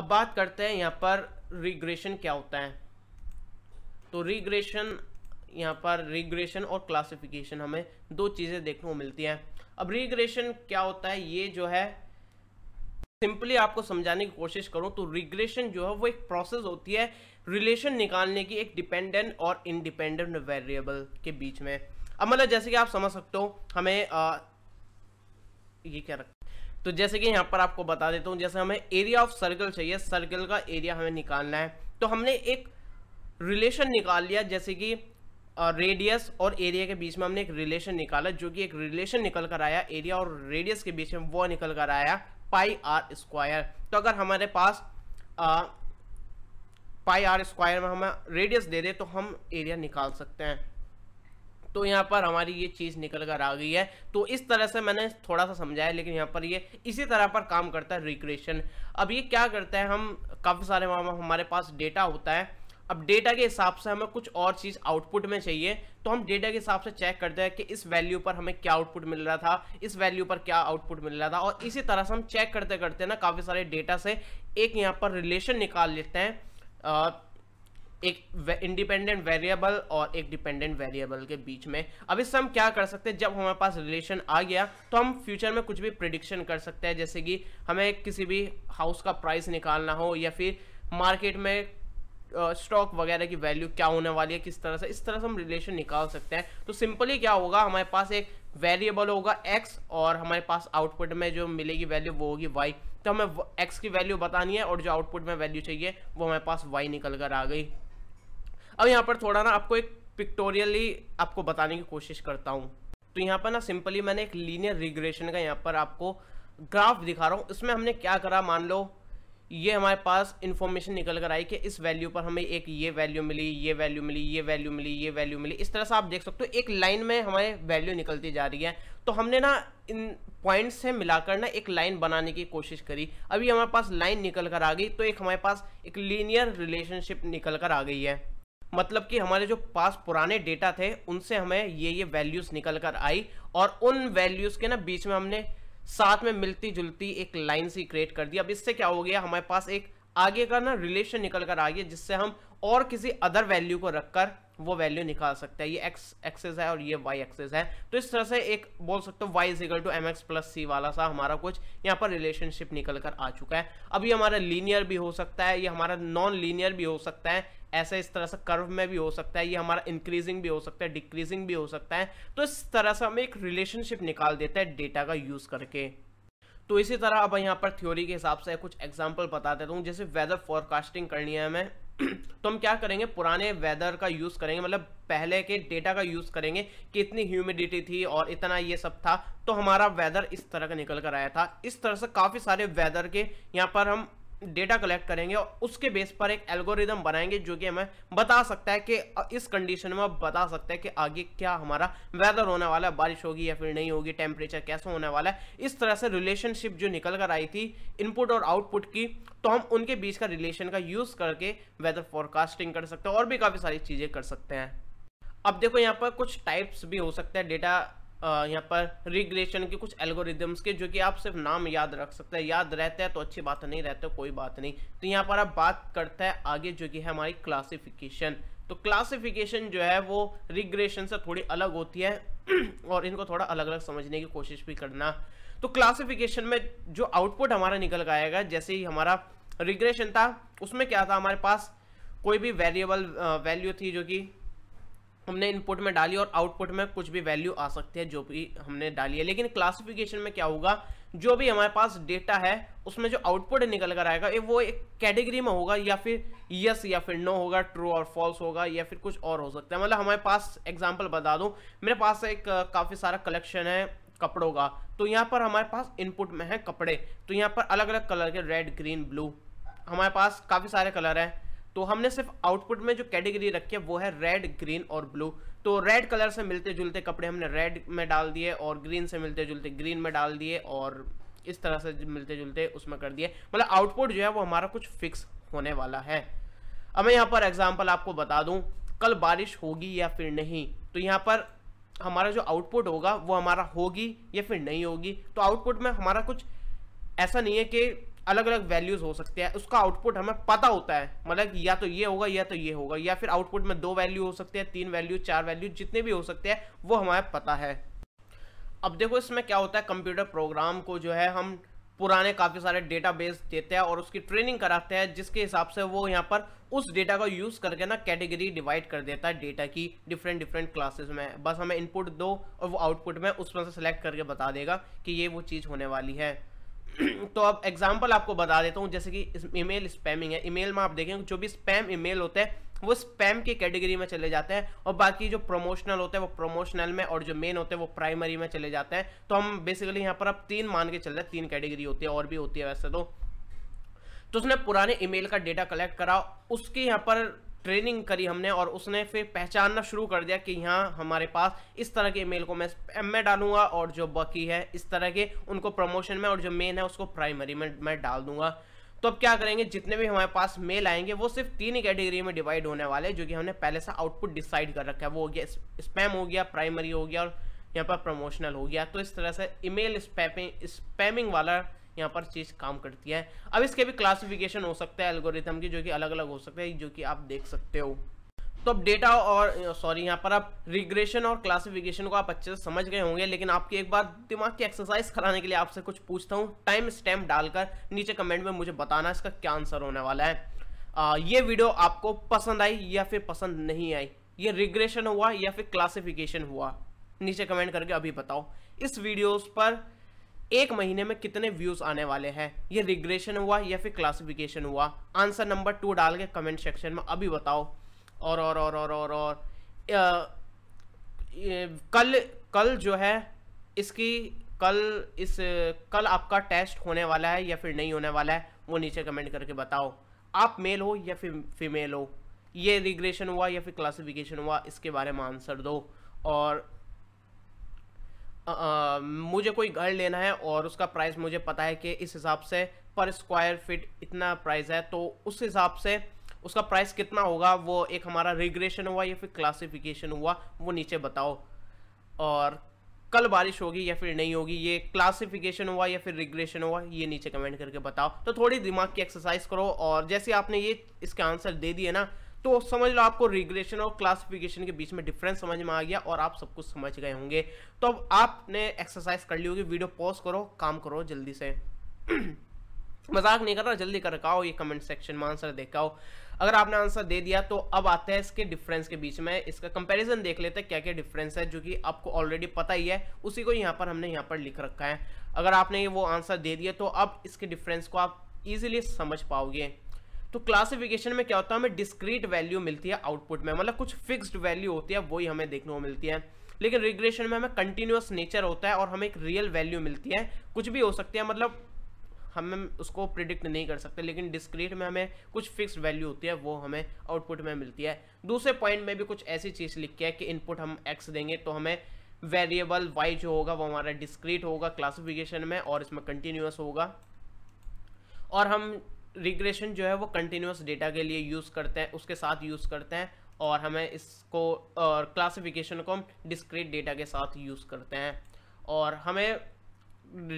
अब बात करते हैं यहाँ पर रिग्रेशन क्या होता है तो रिग्रेशन यहाँ पर रिग्रेशन और क्लासिफिकेशन हमें दो चीज़ें देखने को मिलती हैं अब रिग्रेशन क्या होता है ये जो है सिंपली आपको समझाने की कोशिश करो तो रिग्रेशन जो है वो एक प्रोसेस होती है रिलेशन निकालने की एक डिपेंडेंट और इनडिपेंडेंट वेरिएबल के बीच में अब मतलब जैसे कि आप समझ सकते हो हमें आ, ये क्या रखते तो जैसे कि यहाँ पर आपको बता देता हूँ जैसे हमें एरिया ऑफ सर्कल चाहिए सर्कल का एरिया हमें निकालना है तो हमने एक रिलेशन निकाल लिया जैसे कि रेडियस और एरिया के बीच में हमने एक रिलेशन निकाला जो कि एक रिलेशन निकल कर आया एरिया और रेडियस के बीच में वो निकल कर आया पाई आर स्क्वायर तो अगर हमारे पास आ, पाई आर स्क्वायर में हमें रेडियस दे दे तो हम एरिया निकाल सकते हैं तो यहाँ पर हमारी ये चीज़ निकल कर आ गई है तो इस तरह से मैंने थोड़ा सा समझाया लेकिन यहाँ पर ये इसी तरह पर काम करता है रिक्रिएशन अब ये क्या करता है हम काफ़ी सारे हमारे पास डेटा होता है अब डेटा के हिसाब से हमें कुछ और चीज़ आउटपुट में चाहिए तो हम डेटा के हिसाब से चेक करते हैं कि इस वैल्यू पर हमें क्या आउटपुट मिल रहा था इस वैल्यू पर क्या आउटपुट मिल रहा था और इसी तरह से हम चेक करते करते ना काफ़ी सारे डेटा से एक यहाँ पर रिलेशन निकाल लेते हैं एक इंडिपेंडेंट वेरिएबल और एक डिपेंडेंट वेरिएबल के बीच में अब इससे हम क्या कर सकते हैं जब हमारे पास रिलेशन आ गया तो हम फ्यूचर में कुछ भी प्रिडिक्शन कर सकते हैं जैसे कि हमें किसी भी हाउस का प्राइस निकालना हो या फिर मार्केट में स्टॉक वगैरह की वैल्यू क्या होने वाली है किस तरह से इस तरह से हम रिलेशन निकाल सकते हैं तो सिंपली क्या होगा हमारे पास एक वेरिएबल होगा एक्स और हमारे पास आउटपुट में जो मिलेगी वैल्यू वो होगी वाई तो हमें एक्स की वैल्यू बतानी है और जो आउटपुट में वैल्यू चाहिए वो हमारे पास वाई निकल कर आ गई अब यहाँ पर थोड़ा ना आपको एक पिक्टोरियली आपको बताने की कोशिश करता हूँ तो यहाँ पर ना सिंपली मैंने एक लीनियर रिग्रेशन का यहाँ पर आपको ग्राफ दिखा रहा हूँ इसमें हमने क्या करा मान लो ये हमारे पास इन्फॉर्मेशन निकल कर आई कि इस वैल्यू पर हमें एक ये वैल्यू मिली ये वैल्यू मिली ये वैल्यू मिली ये वैल्यू मिली इस तरह से आप देख सकते हो एक लाइन में हमारे वैल्यू निकलती जा रही है तो हमने ना इन पॉइंट्स से मिलाकर ना एक लाइन बनाने की कोशिश करी अभी हमारे पास लाइन निकल कर आ गई तो एक हमारे पास एक लीनियर रिलेशनशिप निकल कर आ गई है मतलब कि हमारे जो पास पुराने डेटा थे उनसे हमें ये ये वैल्यूज़ निकल कर आई और उन वैल्यूज़ के ना बीच में हमने साथ में मिलती जुलती एक लाइन सी क्रिएट कर दी अब इससे क्या हो गया हमारे पास एक आगे का ना रिलेशन निकल कर आ गया जिससे हम और किसी अदर वैल्यू को रखकर वो वैल्यू निकाल सकते हैं ये एक्स एक्सेस है और ये वाई एक्सेस है तो इस तरह से एक बोल सकते हो y equal to m x plus c वाला सा हमारा कुछ यहाँ पर रिलेशनशिप निकल कर आ चुका है अब ये हमारा लीनियर भी हो सकता है ये हमारा नॉन लीनियर भी हो सकता है ऐसे इस तरह से कर्व में भी हो सकता है ये हमारा इंक्रीजिंग भी हो सकता है डिक्रीजिंग भी हो सकता है तो इस तरह से हम एक रिलेशनशिप निकाल देते हैं डेटा का यूज़ करके तो इसी तरह अब यहाँ पर थ्योरी के हिसाब से कुछ एग्जाम्पल बता देता हूँ जैसे वेदर फॉरकास्टिंग करनी है हमें तो हम क्या करेंगे पुराने वेदर का यूज़ करेंगे मतलब पहले के डेटा का यूज़ करेंगे कितनी ह्यूमिडिटी थी और इतना ये सब था तो हमारा वेदर इस तरह का निकल कर आया था इस तरह से काफ़ी सारे वेदर के यहाँ पर हम डेटा कलेक्ट करेंगे और उसके बेस पर एक एल्गोरिदम बनाएंगे जो कि हमें बता सकता है कि इस कंडीशन में बता सकता है कि आगे क्या हमारा वेदर होने वाला है बारिश होगी या फिर नहीं होगी टेम्परेचर कैसे होने वाला है इस तरह से रिलेशनशिप जो निकल कर आई थी इनपुट और आउटपुट की तो हम उनके बीच का रिलेशन का यूज़ करके वेदर फॉरकास्टिंग कर सकते हैं और भी काफ़ी सारी चीज़ें कर सकते हैं अब देखो यहाँ पर कुछ टाइप्स भी हो सकते हैं डेटा यहाँ पर रिग्रेशन के कुछ एल्गोरिदम्स के जो कि आप सिर्फ नाम याद रख सकते हैं याद रहता है तो अच्छी बात नहीं रहते कोई बात नहीं तो यहाँ पर आप बात करते हैं आगे जो कि है हमारी क्लासिफिकेशन तो क्लासिफिकेशन जो है वो रिग्रेशन से थोड़ी अलग होती है और इनको थोड़ा अलग अलग समझने की कोशिश भी करना तो क्लासिफिकेशन में जो आउटपुट हमारा निकल के आएगा जैसे ही हमारा रिग्रेशन था उसमें क्या था हमारे पास कोई भी वेरिएबल वैल्यू थी जो कि हमने इनपुट में डाली और आउटपुट में कुछ भी वैल्यू आ सकती है जो भी हमने डाली है लेकिन क्लासिफिकेशन में क्या होगा जो भी हमारे पास डेटा है उसमें जो आउटपुट निकल कर आएगा वो एक कैटेगरी में होगा या फिर यस या फिर नो होगा ट्रू और फॉल्स होगा या फिर कुछ और हो सकता है मतलब हमारे पास एग्जाम्पल बता दूँ मेरे पास एक काफ़ी सारा कलेक्शन है कपड़ों का तो यहाँ पर हमारे पास इनपुट में है कपड़े तो यहाँ पर अलग अलग कलर के रेड ग्रीन ब्लू हमारे पास काफ़ी सारे कलर हैं तो हमने सिर्फ आउटपुट में जो कैटेगरी रखी है वो है रेड ग्रीन और ब्लू तो रेड कलर से मिलते जुलते कपड़े हमने रेड में डाल दिए और ग्रीन से मिलते जुलते ग्रीन में डाल दिए और इस तरह से मिलते जुलते उसमें कर दिए मतलब आउटपुट जो है वो हमारा कुछ फिक्स होने वाला है अब मैं यहाँ पर एग्जाम्पल आपको बता दूँ कल बारिश होगी या फिर नहीं तो यहाँ पर हमारा जो आउटपुट होगा वो हमारा होगी या फिर नहीं होगी तो आउटपुट में हमारा कुछ ऐसा नहीं है कि अलग अलग वैल्यूज हो सकते हैं उसका आउटपुट हमें पता होता है मतलब या तो ये होगा या तो ये होगा या फिर आउटपुट में दो वैल्यू हो सकते हैं तीन वैल्यू चार वैल्यू जितने भी हो सकते हैं वो हमारे पता है अब देखो इसमें क्या होता है कंप्यूटर प्रोग्राम को जो है हम पुराने काफ़ी सारे डेटाबेस देते हैं और उसकी ट्रेनिंग कराते हैं जिसके हिसाब से वो यहाँ पर उस डेटा को यूज़ करके ना कैटेगरी डिवाइड कर देता है डेटा की डिफरेंट डिफरेंट क्लासेस में बस हमें इनपुट दो और वो आउटपुट में उसमें से सेलेक्ट करके बता देगा कि ये वो चीज़ होने वाली है तो अब एग्जाम्पल आपको बता देता हूँ जैसे कि ईमेल स्पैमिंग है ईमेल में आप देखें जो भी स्पैम ईमेल होते हैं वो स्पैम की कैटेगरी में चले जाते हैं और बाकी जो प्रमोशनल होते हैं वो प्रमोशनल में और जो मेन होते हैं वो प्राइमरी में चले जाते हैं तो हम बेसिकली यहाँ पर अब तीन मान के चल रहे हैं तीन कैटेगरी होती है और भी होती है वैसे तो तो उसने पुराने ईमेल का डेटा कलेक्ट करा उसके यहाँ पर ट्रेनिंग करी हमने और उसने फिर पहचानना शुरू कर दिया कि यहाँ हमारे पास इस तरह के मेल को मैं एम में डालूंगा और जो बाकी है इस तरह के उनको प्रमोशन में और जो मेन है उसको प्राइमरी में मैं डाल दूंगा तो अब क्या करेंगे जितने भी हमारे पास मेल आएंगे वो सिर्फ तीन ही कैटेगरी में डिवाइड होने वाले हैं जो कि हमने पहले से आउटपुट डिसाइड कर रखा है वो हो गया स्पैम हो गया प्राइमरी हो गया और यहाँ पर प्रमोशनल हो गया तो इस तरह से ईमेल स्पैपिंग स्पैमिंग वाला यहाँ पर चीज़ काम करती है अब इसके भी क्लासिफिकेशन हो सकता है एल्गोरिथम की जो कि अलग अलग हो सकते हैं जो कि आप देख सकते हो तो अब डेटा और सॉरी यहाँ पर आप रिग्रेशन और क्लासिफिकेशन को आप अच्छे से समझ गए होंगे लेकिन आपकी एक बार दिमाग की एक्सरसाइज कराने के लिए आपसे कुछ पूछता हूँ टाइम स्टैम्प डालकर नीचे कमेंट में मुझे बताना इसका क्या आंसर होने वाला है आ, ये वीडियो आपको पसंद आई या फिर पसंद नहीं आई ये रिग्रेशन हुआ या फिर क्लासिफिकेशन हुआ नीचे कमेंट करके अभी बताओ इस वीडियोस पर एक महीने में कितने व्यूज आने वाले हैं ये रिग्रेशन हुआ या फिर क्लासिफिकेशन हुआ आंसर नंबर टू डाल के कमेंट सेक्शन में अभी बताओ और और और और और, और आ, कल कल जो है इसकी कल इस कल आपका टेस्ट होने वाला है या फिर नहीं होने वाला है वो नीचे कमेंट करके बताओ आप मेल हो या फिर फीमेल हो ये रिग्रेशन हुआ या फिर क्लासिफिकेशन हुआ इसके बारे में आंसर दो और आ, मुझे कोई घर लेना है और उसका प्राइस मुझे पता है कि इस हिसाब से पर स्क्वायर फिट इतना प्राइस है तो उस हिसाब से उसका प्राइस कितना होगा वो एक हमारा रिग्रेशन हुआ या फिर क्लासिफिकेशन हुआ वो नीचे बताओ और कल बारिश होगी या फिर नहीं होगी ये क्लासिफिकेशन हुआ या फिर रिग्रेशन हुआ ये नीचे कमेंट करके बताओ तो थोड़ी दिमाग की एक्सरसाइज करो और जैसे आपने ये इसके आंसर दे दिए ना तो समझ लो आपको रिग्रेशन और क्लासिफिकेशन के बीच में डिफरेंस समझ में आ गया और आप सब कुछ समझ गए होंगे तो अब आपने एक्सरसाइज कर ली होगी वीडियो पॉज करो काम करो जल्दी से मजाक नहीं कर रहा जल्दी कर रखाओ ये कमेंट सेक्शन में आंसर देखाओ अगर आपने आंसर दे दिया तो अब आता है इसके डिफरेंस के बीच में इसका कंपैरिजन देख लेते हैं क्या क्या डिफरेंस है जो कि आपको ऑलरेडी पता ही है उसी को यहाँ पर हमने यहाँ पर लिख रखा है अगर आपने वो आंसर दे दिया तो अब इसके डिफरेंस को आप ईजिली समझ पाओगे तो क्लासिफिकेशन में क्या होता है हमें डिस्क्रीट वैल्यू मिलती है आउटपुट में मतलब कुछ फिक्स्ड वैल्यू होती है वही हमें देखने को मिलती है लेकिन रिग्रेशन में हमें कंटिन्यूस नेचर होता है और हमें एक रियल वैल्यू मिलती है कुछ भी हो सकती है मतलब हम उसको प्रिडिक्ट नहीं कर सकते लेकिन डिस्क्रीट में हमें कुछ फिक्स वैल्यू होती है वो हमें आउटपुट में मिलती है दूसरे पॉइंट में भी कुछ ऐसी चीज़ लिखी है कि इनपुट हम एक्स देंगे तो हमें वेरिएबल वाई जो होगा वो हमारा डिस्क्रीट होगा क्लासिफिकेशन में और इसमें कंटिन्यूस होगा और हम रिग्रेशन जो है वो कंटिन्यूस डेटा के लिए यूज़ करते हैं उसके साथ यूज़ करते हैं और हमें इसको और क्लासिफिकेशन को हम डिस्क्रीट डेटा के साथ यूज़ करते हैं और हमें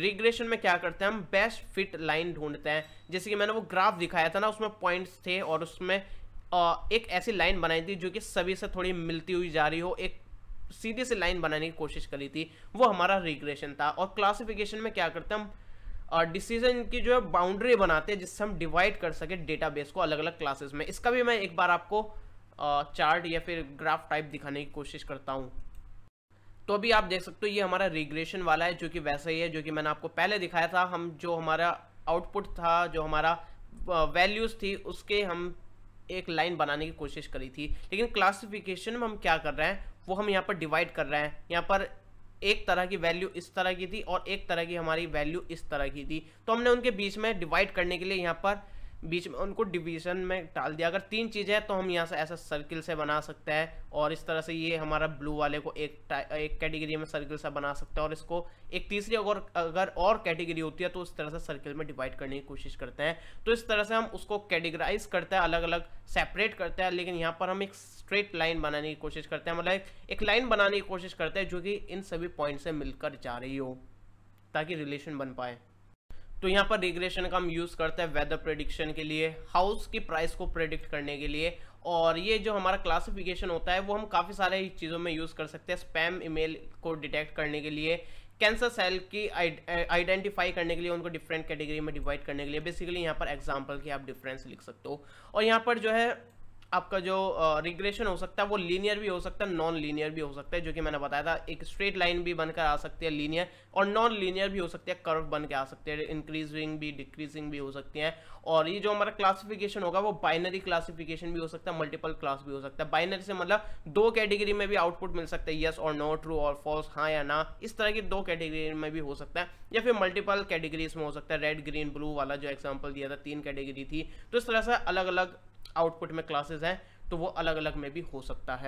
रिग्रेशन में क्या करते हैं हम बेस्ट फिट लाइन ढूंढते हैं जैसे कि मैंने वो ग्राफ दिखाया था ना उसमें पॉइंट्स थे और उसमें एक ऐसी लाइन बनाई थी जो कि सभी से थोड़ी मिलती हुई जा रही हो एक सीधी सी लाइन बनाने की कोशिश करी थी वो हमारा रिग्रेशन था और क्लासिफिकेशन में क्या करते हैं हम डिसीजन की जो है बाउंड्री बनाते हैं जिससे हम डिवाइड कर सके डेटाबेस को अलग अलग क्लासेस में इसका भी मैं एक बार आपको चार्ट या फिर ग्राफ टाइप दिखाने की कोशिश करता हूँ तो अभी आप देख सकते हो ये हमारा रिग्रेशन वाला है जो कि वैसा ही है जो कि मैंने आपको पहले दिखाया था हम जो हमारा आउटपुट था जो हमारा वैल्यूज़ थी उसके हम एक लाइन बनाने की कोशिश करी थी लेकिन क्लासिफिकेशन में हम क्या कर रहे हैं वो हम यहाँ पर डिवाइड कर रहे हैं यहाँ पर एक तरह की वैल्यू इस तरह की थी और एक तरह की हमारी वैल्यू इस तरह की थी तो हमने उनके बीच में डिवाइड करने के लिए यहाँ पर बीच में उनको डिवीजन में डाल दिया अगर तीन चीज़ें हैं तो हम यहाँ से ऐसा सर्किल से बना सकते हैं और इस तरह से ये हमारा ब्लू वाले को एक एक कैटेगरी में सर्किल से बना सकते हैं और इसको एक तीसरी अगर अगर और कैटेगरी होती है तो उस तरह से सर्किल में डिवाइड करने की कोशिश करते हैं तो इस तरह से हम उसको कैटेगराइज करते हैं अलग अलग सेपरेट करते हैं लेकिन यहाँ पर हम एक स्ट्रेट लाइन बनाने की कोशिश करते हैं मतलब एक लाइन बनाने की कोशिश करते हैं जो कि इन सभी पॉइंट से मिलकर जा रही हो ताकि रिलेशन बन पाए तो यहाँ पर रिग्रेशन का हम यूज़ करते हैं वेदर प्रेडिक्शन के लिए हाउस की प्राइस को प्रेडिक्ट करने के लिए और ये जो हमारा क्लासिफिकेशन होता है वो हम काफ़ी सारे चीज़ों में यूज़ कर सकते हैं स्पैम ईमेल को डिटेक्ट करने के लिए कैंसर सेल की आइडेंटिफाई करने के लिए उनको डिफरेंट कैटेगरी में डिवाइड करने के लिए बेसिकली यहाँ पर एग्जाम्पल की आप डिफरेंस लिख सकते हो और यहाँ पर जो है आपका जो रिग्रेशन हो सकता है वो लीनियर भी हो सकता है नॉन लीनियर भी हो सकता है जो कि मैंने बताया था एक स्ट्रेट लाइन भी बनकर आ सकती है लीनियर और नॉन लीनियर भी हो सकती है कर्व बन के आ सकते हैं इंक्रीजिंग भी डिक्रीजिंग भी हो सकती है और ये जो हमारा क्लासिफिकेशन होगा वो बाइनरी क्लासिफिकेशन भी हो सकता है मल्टीपल क्लास भी हो सकता है बाइनरी से मतलब दो कैटेगरी में भी आउटपुट मिल सकता है येस और नो ट्रू और फॉल्स हाँ या ना इस तरह की दो कैटेगरी में भी हो सकता है या फिर मल्टीपल कैटेगरीज में हो सकता है रेड ग्रीन ब्लू वाला जो एग्जाम्पल दिया था तीन कैटेगरी थी तो इस तरह से अलग अलग आउटपुट में क्लासेज है तो वो अलग अलग में भी हो सकता है